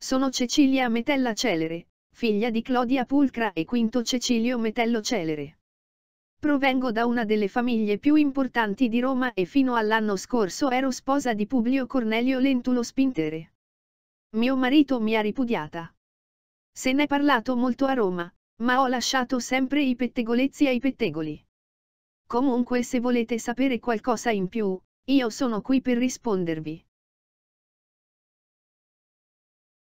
Sono Cecilia Metella Celere, figlia di Clodia Pulcra e Quinto Cecilio Metello Celere. Provengo da una delle famiglie più importanti di Roma e fino all'anno scorso ero sposa di Publio Cornelio Lentulo Spintere. Mio marito mi ha ripudiata. Se n'è parlato molto a Roma, ma ho lasciato sempre i pettegolezzi ai pettegoli. Comunque se volete sapere qualcosa in più, io sono qui per rispondervi.